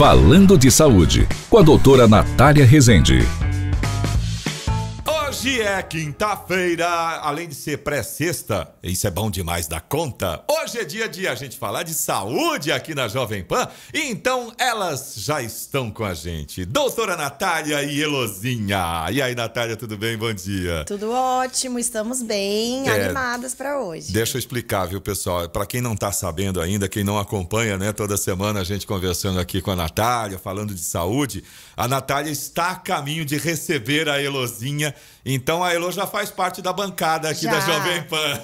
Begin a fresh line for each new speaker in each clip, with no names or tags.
Falando de Saúde, com a doutora Natália Rezende. Hoje é quinta-feira, além de ser pré-sexta, isso é bom demais da conta. Hoje é dia de a gente falar de saúde aqui na Jovem Pan, então elas já estão com a gente. Doutora Natália e Elozinha. E aí, Natália, tudo bem? Bom dia. Tudo ótimo, estamos
bem, é, animadas para hoje.
Deixa eu explicar, viu, pessoal? Para quem não está sabendo ainda, quem não acompanha, né, toda semana a gente conversando aqui com a Natália, falando de saúde, a Natália está a caminho de receber a Elozinha então a Elo já faz parte da bancada aqui já. da Jovem Pan.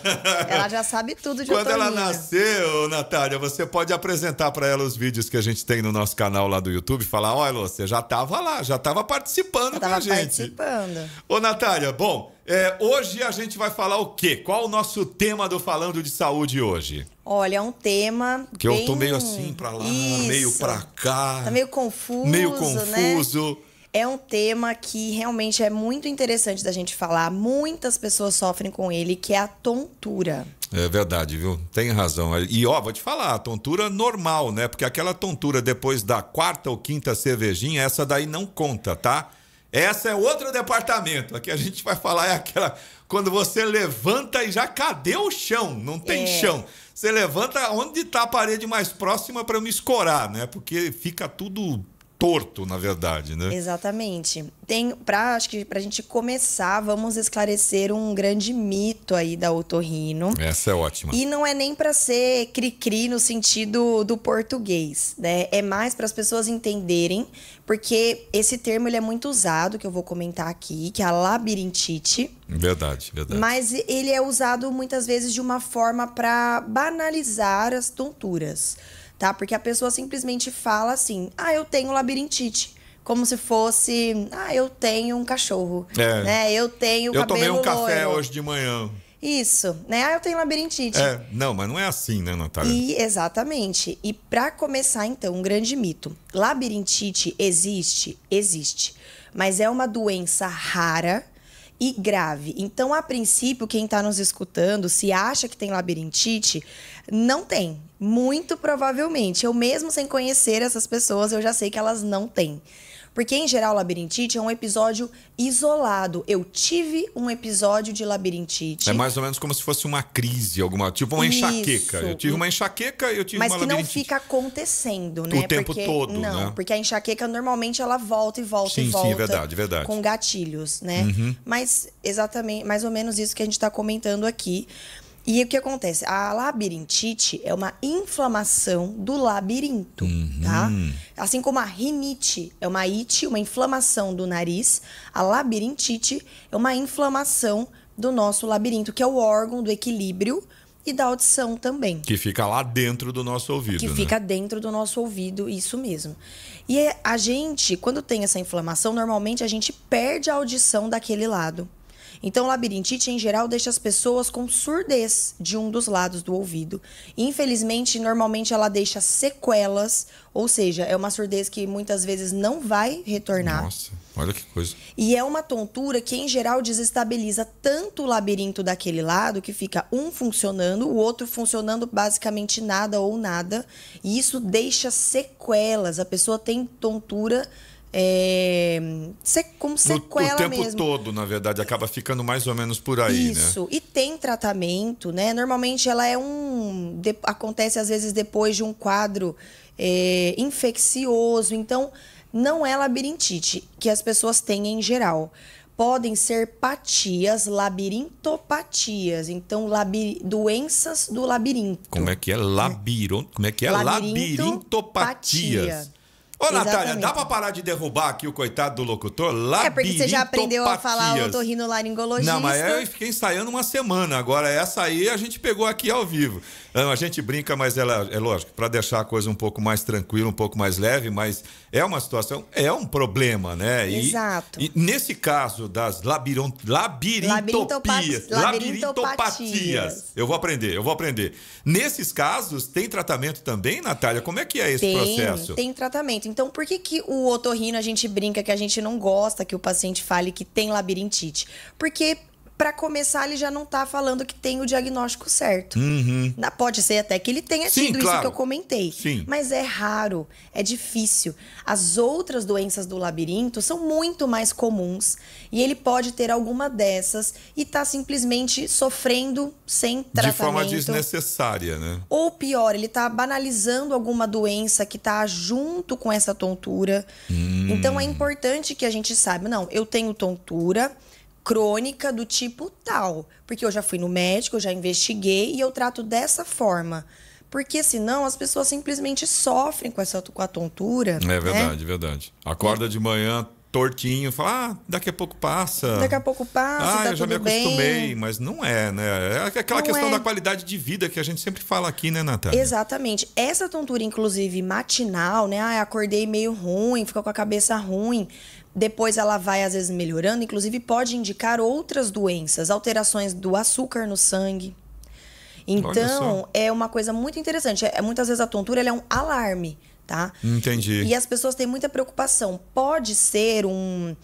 Ela já sabe tudo de Quando ela
nasceu, Natália, você pode apresentar para ela os vídeos que a gente tem no nosso canal lá do YouTube. Falar, ó, oh, Elo, você já estava lá, já estava participando já com a gente.
participando.
Ô, Natália, bom, é, hoje a gente vai falar o quê? Qual o nosso tema do Falando de Saúde hoje?
Olha, é um tema Que bem... eu tô meio assim
para lá, Isso. meio para cá. Tá
meio confuso, Meio né? confuso. Né? é um tema que realmente é muito interessante da gente falar. Muitas pessoas sofrem com ele, que é a tontura.
É verdade, viu? Tem razão. E ó, vou te falar, tontura normal, né? Porque aquela tontura depois da quarta ou quinta cervejinha, essa daí não conta, tá? Essa é outro departamento. Aqui a gente vai falar é aquela quando você levanta e já cadê o chão? Não tem é. chão. Você levanta onde está a parede mais próxima para me escorar, né? Porque fica tudo torto, na verdade, né?
Exatamente. Tem, para acho que para a gente começar, vamos esclarecer um grande mito aí da otorrino.
Essa é ótima. E
não é nem para ser cri-cri no sentido do português, né? É mais para as pessoas entenderem, porque esse termo ele é muito usado, que eu vou comentar aqui, que é a labirintite.
Verdade, verdade.
Mas ele é usado muitas vezes de uma forma para banalizar as tonturas tá? Porque a pessoa simplesmente fala assim: ah, eu tenho labirintite como se fosse, ah, eu tenho um cachorro, é. né? Eu tenho eu cabelo Eu tomei um café hoje de manhã. Isso, né? Ah, eu tenho labirintite. É,
não, mas não é assim, né, Natália? E,
exatamente. E para começar, então, um grande mito. Labirintite existe? Existe. Mas é uma doença rara e grave. Então, a princípio, quem está nos escutando, se acha que tem labirintite, não tem. Muito provavelmente. Eu mesmo sem conhecer essas pessoas, eu já sei que elas não têm. Porque, em geral, labirintite é um episódio isolado. Eu tive um episódio de labirintite. É
mais ou menos como se fosse uma crise, alguma tipo uma Isso. enxaqueca. Eu tive uma enxaqueca eu tive Mas uma que não
fica acontecendo, né? O tempo porque, todo, Não, né? porque a enxaqueca normalmente ela volta e volta sim, e volta. Sim, verdade, verdade. Com gatilhos, né? Uhum. Mas exatamente, mais ou menos isso que a gente está comentando aqui. E o que acontece? A labirintite é uma inflamação do labirinto, uhum. tá? Assim como a rinite é uma ite, uma inflamação do nariz, a labirintite é uma inflamação do nosso labirinto, que é o órgão do equilíbrio e da audição também.
Que fica lá dentro do nosso ouvido. Que né? fica
dentro do nosso ouvido, isso mesmo. E a gente, quando tem essa inflamação, normalmente a gente perde a audição daquele lado. Então, labirintite em geral deixa as pessoas com surdez de um dos lados do ouvido. Infelizmente, normalmente ela deixa sequelas, ou seja, é uma surdez que muitas vezes não vai retornar. Nossa, olha que coisa. E é uma tontura que em geral desestabiliza tanto o labirinto daquele lado que fica um funcionando, o outro funcionando basicamente nada ou nada, e isso deixa sequelas. A pessoa tem tontura é, como sequela mesmo o tempo mesmo.
todo, na verdade, acaba ficando mais ou menos por aí, né? Isso.
Né? E tem tratamento, né? Normalmente ela é um de, acontece às vezes depois de um quadro é, infeccioso, então não é labirintite que as pessoas têm em geral. Podem ser patias, labirintopatias, então labir, doenças do labirinto.
Como é que é? Labiron, como é que é? Labirintopatias. Ô, Exatamente. Natália, dá pra parar de derrubar aqui o coitado do locutor? Labirinto é, porque você já aprendeu a falar o
otorrinolaringologista. Não, mas eu
fiquei ensaiando uma semana. Agora, essa aí a gente pegou aqui ao vivo. Ah, a gente brinca, mas ela, é lógico, para deixar a coisa um pouco mais tranquila, um pouco mais leve, mas é uma situação, é um problema, né? Exato. E nesse caso das labirin, labirintopias, labirintopatias, labirintopatias, eu vou aprender, eu vou aprender. Nesses casos, tem tratamento também, Natália? Como é que é esse tem, processo? Tem
tratamento. Então, por que, que o otorrino a gente brinca que a gente não gosta que o paciente fale que tem labirintite? Porque para começar, ele já não tá falando que tem o diagnóstico certo. Uhum. Pode ser até que ele tenha Sim, tido claro. isso que eu comentei. Sim. Mas é raro, é difícil. As outras doenças do labirinto são muito mais comuns e ele pode ter alguma dessas e tá simplesmente sofrendo sem tratamento. De forma
desnecessária, né?
Ou pior, ele tá banalizando alguma doença que tá junto com essa tontura. Hum. Então é importante que a gente saiba, não, eu tenho tontura crônica do tipo tal. Porque eu já fui no médico, eu já investiguei e eu trato dessa forma. Porque senão as pessoas simplesmente sofrem com, essa, com a tontura. É né? verdade,
é verdade. Acorda de manhã tortinho, fala, ah, daqui a pouco passa. Daqui a
pouco passa, ah, tá eu já me acostumei, bem.
mas não é, né? É aquela não questão é. da qualidade de vida que a gente sempre fala aqui, né, Natália?
Exatamente. Essa tontura, inclusive, matinal, né? Ah, acordei meio ruim, ficou com a cabeça ruim. Depois ela vai às vezes melhorando, inclusive pode indicar outras doenças, alterações do açúcar no sangue. Então, é uma coisa muito interessante. É, é muitas vezes a tontura é um alarme, tá?
Entendi. E
as pessoas têm muita preocupação. Pode ser um,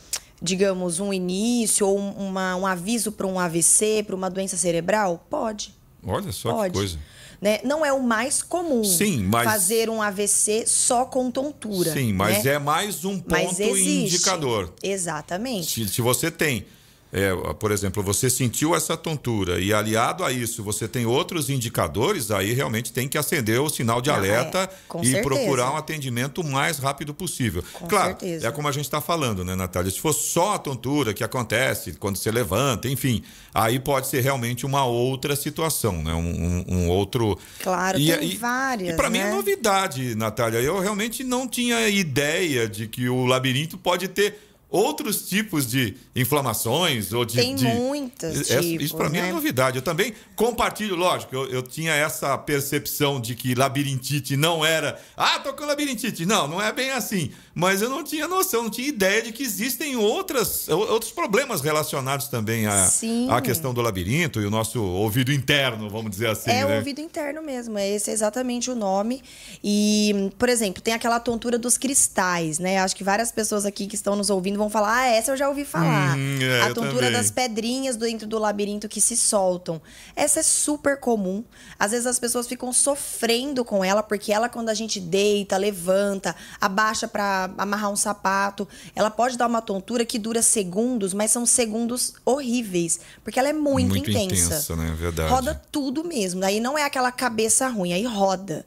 digamos, um início ou uma, um aviso para um AVC, para uma doença cerebral? Pode. Olha só Pode. que coisa né? Não é o mais comum Sim, mas... fazer um AVC só com tontura. Sim, mas né? é
mais um ponto indicador.
Exatamente.
Se, se você tem é, por exemplo, você sentiu essa tontura e aliado a isso você tem outros indicadores, aí realmente tem que acender o sinal de ah, é, alerta é. e certeza. procurar um atendimento o mais rápido possível. Com claro, certeza. é como a gente está falando, né, Natália? Se for só a tontura que acontece quando você levanta, enfim, aí pode ser realmente uma outra situação, né? Um, um, um outro.
Claro, e, tem e, várias. E para né? mim é né?
novidade, Natália. Eu realmente não tinha ideia de que o labirinto pode ter outros tipos de inflamações ou de. Tem de, muitas. tipos, isso para mim é né? novidade. Eu também compartilho, lógico, eu, eu, tinha essa percepção de que labirintite não era. Ah, tô com labirintite. Não, não é bem assim. Mas eu não tinha noção, não tinha ideia de que existem outras, outros problemas relacionados também à, à questão do labirinto e o nosso ouvido interno, vamos dizer assim. É né? o ouvido
interno mesmo, é esse é exatamente o nome. E, por exemplo, tem aquela tontura dos cristais, né? Acho que várias pessoas aqui que estão nos ouvindo vão falar, ah, essa eu já ouvi falar. Hum, é, a tontura das pedrinhas dentro do labirinto que se soltam. Essa é super comum. Às vezes as pessoas ficam sofrendo com ela, porque ela, quando a gente deita, levanta, abaixa para amarrar um sapato, ela pode dar uma tontura que dura segundos, mas são segundos horríveis. Porque ela é muito, muito intensa. intensa né?
Verdade. Roda
tudo mesmo. Aí não é aquela cabeça ruim, aí roda.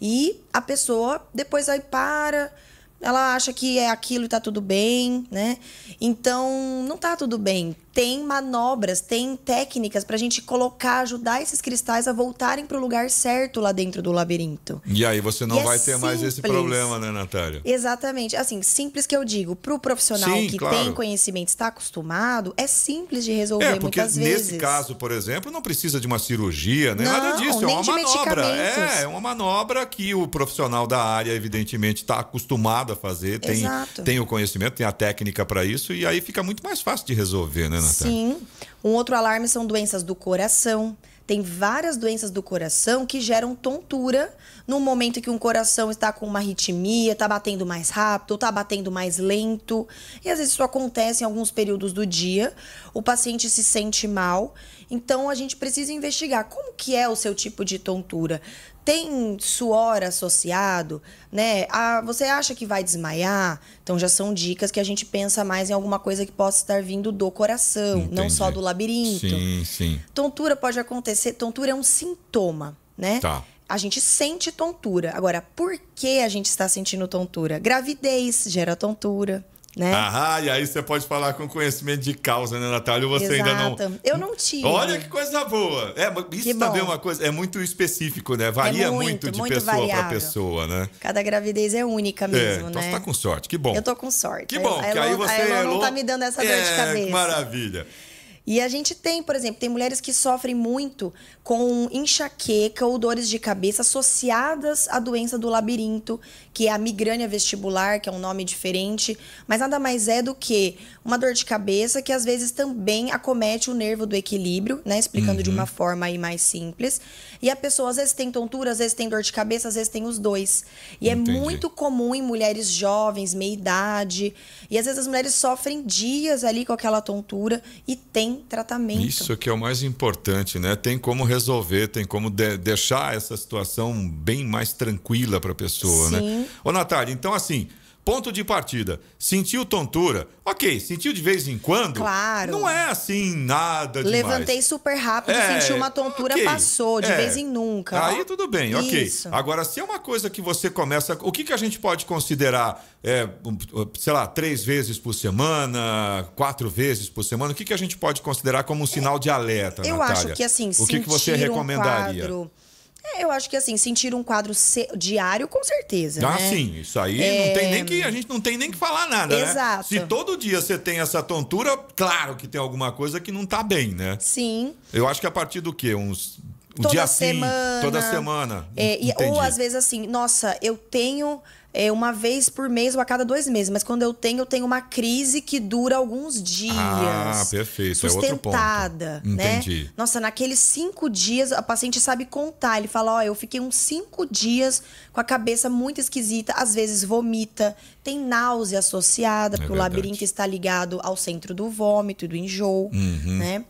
E a pessoa depois aí para ela acha que é aquilo e tá tudo bem, né? Então, não tá tudo bem tem manobras, tem técnicas para a gente colocar, ajudar esses cristais a voltarem para o lugar certo lá dentro do labirinto.
E aí você não e é vai é ter simples. mais esse problema, né, Natália?
Exatamente. Assim, simples que eu digo, para o profissional Sim, que claro. tem conhecimento, está acostumado, é simples de resolver é, porque muitas vezes. Nesse
caso, por exemplo, não precisa de uma cirurgia, né? Não, nada disso, é uma manobra. É, é uma manobra que o profissional da área, evidentemente, está acostumado a fazer, tem, Exato. tem o conhecimento, tem a técnica para isso, e aí fica muito mais fácil de resolver, né,
Sim. Um outro alarme são doenças do coração. Tem várias doenças do coração que geram tontura no momento que um coração está com uma arritmia, está batendo mais rápido, está batendo mais lento. E às vezes isso acontece em alguns períodos do dia. O paciente se sente mal. Então a gente precisa investigar como que é o seu tipo de tontura tem suor associado, né? Ah, você acha que vai desmaiar? Então já são dicas que a gente pensa mais em alguma coisa que possa estar vindo do coração, Entendi. não só do labirinto. Sim, sim. Tontura pode acontecer, tontura é um sintoma, né? Tá. A gente sente tontura. Agora, por que a gente está sentindo tontura? Gravidez gera tontura
né? Ah, e aí você pode falar com conhecimento de causa, né, Natália? Você Exato. ainda
não. Eu não tive. Olha que
coisa boa! É, isso também é uma coisa. É muito específico, né? Varia é muito, muito, de muito pessoa para pessoa, né?
Cada gravidez é única é, mesmo, é, então né? Você tá com sorte, que bom. Eu tô com sorte. Que bom, é, que é aí você. está não tá me dando essa dor de cabeça. Que
maravilha.
E a gente tem, por exemplo, tem mulheres que sofrem muito com enxaqueca ou dores de cabeça associadas à doença do labirinto, que é a migrânia vestibular, que é um nome diferente, mas nada mais é do que uma dor de cabeça que às vezes também acomete o nervo do equilíbrio, né? Explicando uhum. de uma forma aí mais simples. E a pessoa às vezes tem tontura, às vezes tem dor de cabeça, às vezes tem os dois. E é Entendi. é muito comum em mulheres jovens, meia idade, e às vezes as mulheres sofrem dias ali com aquela tontura e tem tratamento. Isso
que é o mais importante, né? Tem como resolver, tem como de deixar essa situação bem mais tranquila para a pessoa, né? Sim. né? Ô, Natália, então assim. Ponto de partida. Sentiu tontura? Ok, sentiu de vez em quando? Claro. Não é assim nada demais. Levantei
super rápido, é, senti uma tontura, okay. passou, de é. vez em nunca. Aí tudo bem, ok. Isso.
Agora, se é uma coisa que você começa. O que, que a gente pode considerar, é, sei lá, três vezes por semana, quatro vezes por semana? O que, que a gente pode considerar como um sinal de alerta, Eu Natália? acho que assim, O que, que você recomendaria? Um quadro
é, eu acho que assim, sentir um quadro diário, com certeza. Ah, né? sim, isso aí é... não tem nem
que. A gente não tem nem que falar nada. Né? Exato. Né? Se todo dia você tem essa tontura, claro que tem alguma coisa que não tá bem, né? Sim. Eu acho que a partir do quê? Uns. toda dia semana. Sim, toda semana. É, e, ou às vezes
assim, nossa, eu tenho é, uma vez por mês ou a cada dois meses. Mas quando eu tenho, eu tenho uma crise que dura alguns dias. Ah, perfeito. É Sustentada, é né? Entendi. Nossa, naqueles cinco dias, a paciente sabe contar. Ele fala, ó, oh, eu fiquei uns cinco dias com a cabeça muito esquisita. Às vezes vomita, tem náusea associada, é porque verdade. o labirinto está ligado ao centro do vômito e do enjoo, uhum. né?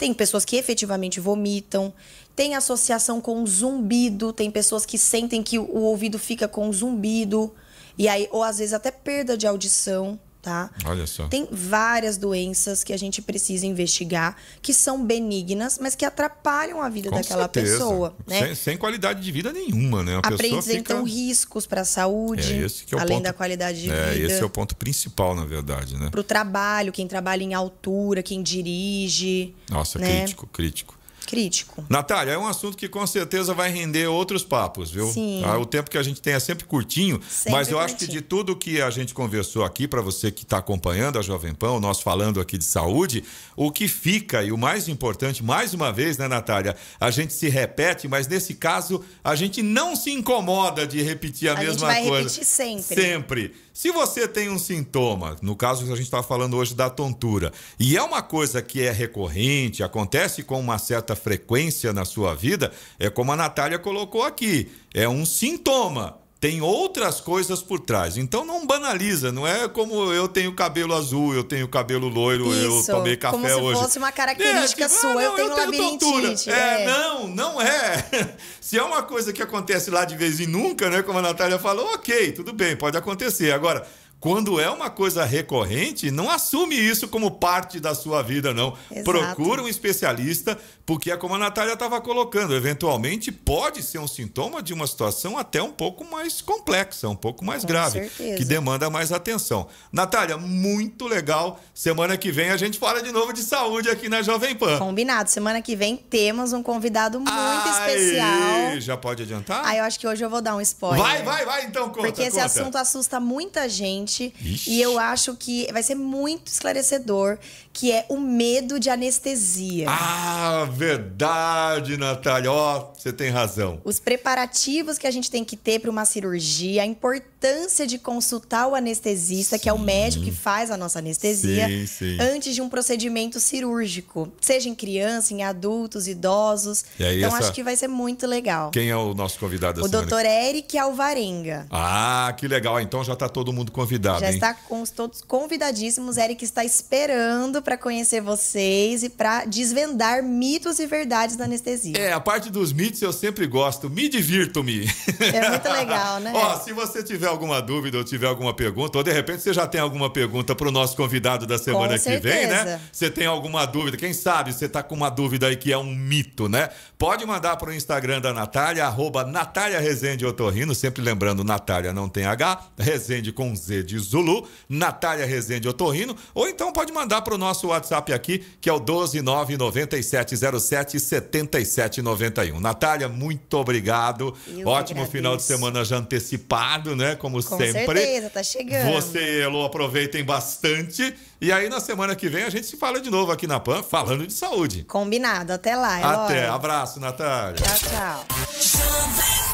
Tem pessoas que efetivamente vomitam, tem associação com zumbido, tem pessoas que sentem que o ouvido fica com zumbido, e aí, ou às vezes até perda de audição tá? Olha só. Tem várias doenças que a gente precisa investigar que são benignas, mas que atrapalham a vida Com daquela certeza. pessoa, né? Sem,
sem, qualidade de vida nenhuma, né? A então
riscos para a saúde, é, esse que é o além ponto... da qualidade de é, vida. Esse é o
ponto principal, na verdade, né? Para
o trabalho, quem trabalha em altura, quem dirige.
Nossa, né? crítico, crítico crítico. Natália, é um assunto que com certeza vai render outros papos, viu? Sim. Ah, o tempo que a gente tem é sempre curtinho, sempre mas eu curtinho. acho que de tudo que a gente conversou aqui, para você que está acompanhando a Jovem Pan, nós falando aqui de saúde, o que fica e o mais importante, mais uma vez, né, Natália? A gente se repete, mas nesse caso a gente não se incomoda de repetir a, a mesma gente vai coisa. Repetir sempre. Sempre. Se você tem um sintoma, no caso que a gente está falando hoje da tontura, e é uma coisa que é recorrente, acontece com uma certa frequência na sua vida, é como a Natália colocou aqui, é um sintoma. Tem outras coisas por trás. Então não banaliza, não é como eu tenho cabelo azul, eu tenho cabelo loiro, Isso, eu tomei café como se hoje. Fosse
uma é, característica é, tipo, ah, sua, ah, não, eu tenho, eu tenho labirintite. É, é, não,
não é. se é uma coisa que acontece lá de vez em nunca, né, como a Natália falou, OK, tudo bem, pode acontecer. Agora, quando é uma coisa recorrente, não assume isso como parte da sua vida, não. Exato. Procura um especialista, porque é como a Natália estava colocando, eventualmente pode ser um sintoma de uma situação até um pouco mais complexa, um pouco mais Com grave, certeza. que demanda mais atenção. Natália, muito legal. Semana que vem a gente fala de novo de saúde aqui na Jovem Pan.
Combinado. Semana que vem temos um convidado muito Ai, especial.
Já pode adiantar?
Ah, eu acho que hoje eu vou dar um spoiler. Vai, vai, vai, então conta. Porque esse conta. assunto assusta muita gente gente. Ixi. E eu acho que vai ser muito esclarecedor, que é o medo de anestesia.
Ah, verdade, Natália. Ó, oh, você tem razão.
Os preparativos que a gente tem que ter para uma cirurgia, a importância de consultar o anestesista, sim. que é o médico que faz a nossa anestesia, sim, sim. antes de um procedimento cirúrgico, seja em criança, em adultos, idosos. Aí, então essa... acho que vai ser muito legal.
Quem é o nosso convidado? O doutor
Eric Alvarenga.
Ah, que legal. Então já está todo mundo convidado convidado. Já hein? está
com todos convidadíssimos. Eric está esperando para conhecer vocês e para desvendar mitos e verdades da anestesia.
É, a parte dos mitos eu sempre gosto. Me divirto-me. É muito legal, né? Ó, se você tiver alguma dúvida ou tiver alguma pergunta, ou de repente você já tem alguma pergunta para o nosso convidado da semana que vem, né? Você tem alguma dúvida, quem sabe você está com uma dúvida aí que é um mito, né? Pode mandar para o Instagram da Natália, arroba Natália Rezende Otorrino, sempre lembrando, Natália não tem H, Rezende com Z de Zulu, Natália Rezende Otorrino, ou então pode mandar para o nosso WhatsApp aqui, que é o 12997077791. Natália, muito obrigado. Eu Ótimo final de semana já antecipado, né? Como Com sempre. Com certeza,
tá chegando. Você,
Elo, aproveitem bastante. E aí, na semana que vem, a gente se fala de novo aqui na PAN, falando de saúde.
Combinado. Até lá, Elo. Até.
Abraço, Natália. Tchau,
tchau.